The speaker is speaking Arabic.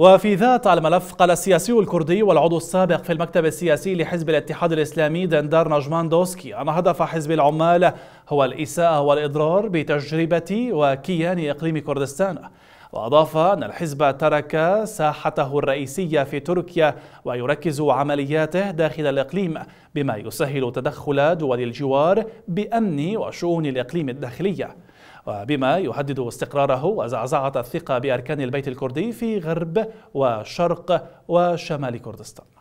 وفي ذات الملف قال السياسي الكردي والعضو السابق في المكتب السياسي لحزب الاتحاد الإسلامي دندار نجمان دوسكي أن هدف حزب العمال هو الإساءة والإضرار بتجربة وكيان إقليم كردستان وأضاف أن الحزب ترك ساحته الرئيسية في تركيا ويركز عملياته داخل الإقليم بما يسهل تدخل دول الجوار بأمن وشؤون الإقليم الداخلية وبما يهدد استقراره وزعزعة الثقة بأركان البيت الكردي في غرب وشرق وشمال كردستان